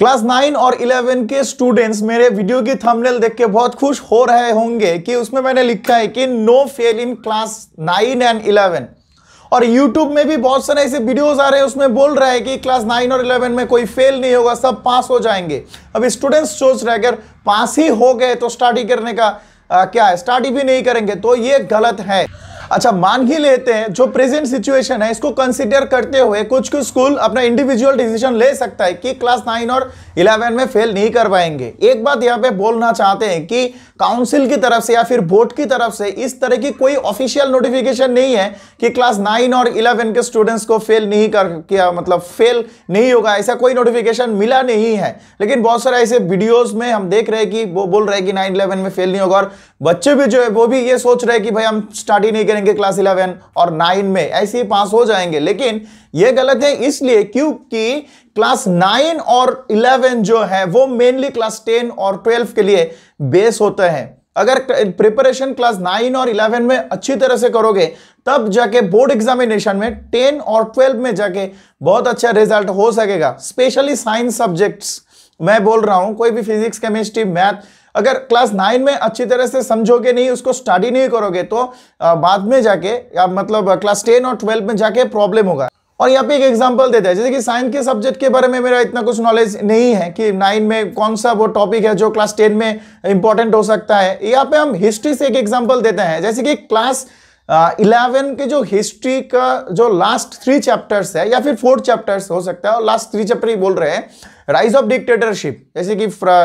Class nine और eleven के students मेरे वीडियो की थंबनेल देख के बहुत खुश हो रहे होंगे कि उसमें मैंने लिखा है कि no fail in class nine and eleven और YouTube में भी बहुत सारे ऐसे वीडियोस आ रहे हैं उसमें बोल रहा है कि क्लास नाइन और इलेवन में कोई फेल नहीं होगा सब पास हो जाएंगे अब स्टूडेंट्स सोच रहे अगर पास ही हो गए तो स्टडी करने का आ, क्या है स्टडी भी नहीं करेंगे तो ये गलत है अच्छा मान ही लेते हैं जो प्रेजेंट सिचुएशन है इसको कंसिडर करते हुए कुछ कुछ स्कूल अपना इंडिविजुअल डिसीजन ले सकता है कि क्लास नाइन और इलेवन में फेल नहीं कर पाएंगे एक बात यहाँ पे बोलना चाहते हैं कि काउंसिल की तरफ से या फिर बोर्ड की तरफ से इस तरह की कोई ऑफिशियल नोटिफिकेशन नहीं है कि क्लास नाइन और इलेवन के स्टूडेंट्स को फेल नहीं कर किया मतलब फेल नहीं होगा ऐसा कोई नोटिफिकेशन मिला नहीं है लेकिन बहुत सारे ऐसे वीडियोस में हम देख रहे हैं कि वो बोल रहे हैं कि नाइन इलेवन में फेल नहीं होगा और बच्चे भी जो है वो भी ये सोच रहे हैं कि भाई हम स्टार्ट ही नहीं करेंगे रहेंगे क्लास इलेवन और नाइन में ऐसे ही पास हो जाएंगे लेकिन ये गलत है इसलिए क्योंकि क्लास नाइन और इलेवन जो है वो मेनली क्लास टेन और ट्वेल्व के लिए बेस होते हैं अगर प्रिपरेशन क्लास नाइन और इलेवन में अच्छी तरह से करोगे तब जाके बोर्ड एग्जामिनेशन में टेन और ट्वेल्व में जाके बहुत अच्छा रिजल्ट हो सकेगा स्पेशली साइंस सब्जेक्ट्स मैं बोल रहा हूं कोई भी फिजिक्स केमिस्ट्री मैथ अगर क्लास नाइन में अच्छी तरह से समझोगे नहीं उसको स्टडी नहीं करोगे तो बाद में जाके या मतलब क्लास टेन और ट्वेल्व में जाके प्रॉब्लम होगा और यहाँ पे एक एग्जांपल देता है जैसे कि साइंस के सब्जेक्ट के बारे में मेरा इतना कुछ नॉलेज नहीं है कि नाइन में कौन सा वो टॉपिक है जो क्लास टेन में इंपॉर्टेंट हो सकता है यहाँ पे हम हिस्ट्री से एक एग्जांपल देते हैं जैसे कि क्लास इलेवन के जो हिस्ट्री का जो लास्ट थ्री चैप्टर्स है या फिर फोर्थ चैप्टर्स हो सकता है और लास्ट थ्री चैप्टर ही बोल रहे हैं राइज ऑफ डिक्टेटरशिप जैसे कि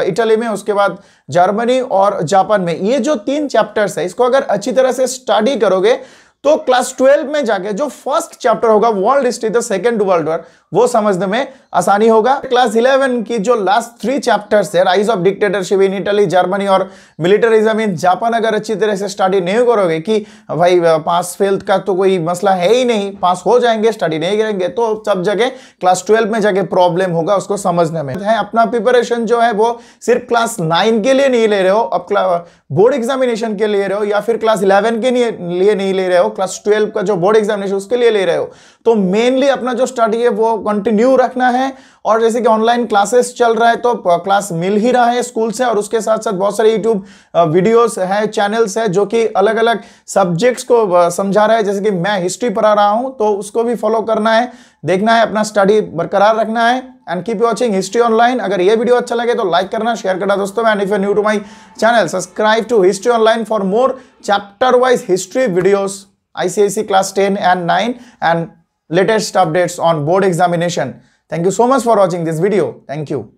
इटली में उसके बाद जर्मनी और जापान में ये जो तीन चैप्टर्स है इसको अगर अच्छी तरह से स्टडी करोगे तो क्लास ट्वेल्व में जाके जो फर्स्ट चैप्टर होगा world history the second world war वो समझने में आसानी होगा क्लास इलेवन की जो लास्ट थ्री चैप्टर्स है rise of dictatorship in Italy Germany और मिलिटरिज्म इन जापान अगर अच्छी तरह से स्टडी नहीं करोगे कि भाई पास फेल्थ का तो कोई मसला है ही नहीं पास हो जाएंगे स्टडी नहीं करेंगे तो सब जगह क्लास ट्वेल्व में जाके प्रॉब्लम होगा उसको समझने में है अपना प्रिपरेशन जो है वो सिर्फ क्लास नाइन के लिए नहीं ले रहे हो अब बोर्ड एग्जामिनेशन के लिए रहे हो या फिर क्लास इलेवन के लिए नहीं ले रहे हो क्लास ट्वेल्व का जो बोर्ड एग्जामिनेशन उसके लिए ले रहे हो तो मेनली अपना जो स्टडी है वो कंटिन्यू रखना है और जैसे कि ऑनलाइन क्लासेस चल रहा है तो क्लास मिल ही रहा है स्कूल से और उसके साथ साथ बहुत सारे यूट्यूब वीडियोस है चैनल्स है जो कि अलग अलग सब्जेक्ट्स को समझा रहा है जैसे कि मैं हिस्ट्री पढ़ा रहा हूँ तो उसको भी फॉलो करना है देखना है अपना स्टडी बरकरार रखना है and keep watching history online अगर ये वीडियो अच्छा लगे तो लाइक करना शेयर करना दोस्तों and if you new to my channel subscribe to history online for more chapter wise history videos ICIC class 10 and 9 and latest updates on board examination. Thank you so much for watching this video. Thank you.